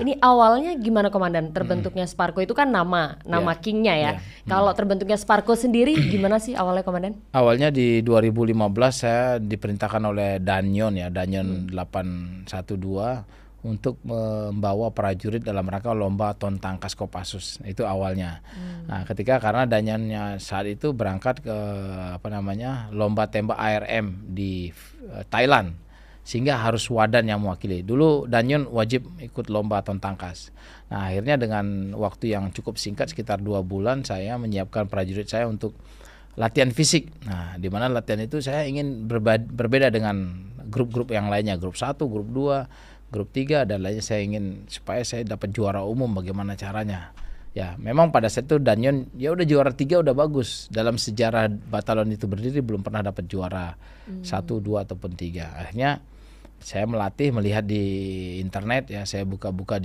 Iya. Ini awalnya gimana komandan hmm. terbentuknya Sparko itu kan nama nama yeah. kingnya ya. Yeah. Hmm. Kalau terbentuknya Sparko sendiri gimana sih awalnya komandan? Awalnya di 2015 saya diperintahkan oleh Danyon ya Danyon hmm. 812 untuk membawa prajurit dalam rangka lomba ton tangkas Kopassus itu awalnya. Hmm. Nah, ketika karena danyannya saat itu berangkat ke apa namanya lomba tembak ARM di uh, Thailand sehingga harus wadan yang mewakili. Dulu Danyun wajib ikut lomba tangkas. Nah akhirnya dengan waktu yang cukup singkat sekitar dua bulan saya menyiapkan prajurit saya untuk latihan fisik. Nah di mana latihan itu saya ingin berbeda dengan grup-grup yang lainnya, grup satu grup dua grup tiga dan lainnya saya ingin supaya saya dapat juara umum bagaimana caranya. Ya, memang pada saat itu Danyon ya udah juara tiga udah bagus. Dalam sejarah batalon itu berdiri belum pernah dapat juara hmm. satu, dua ataupun tiga. Akhirnya saya melatih melihat di internet ya saya buka-buka di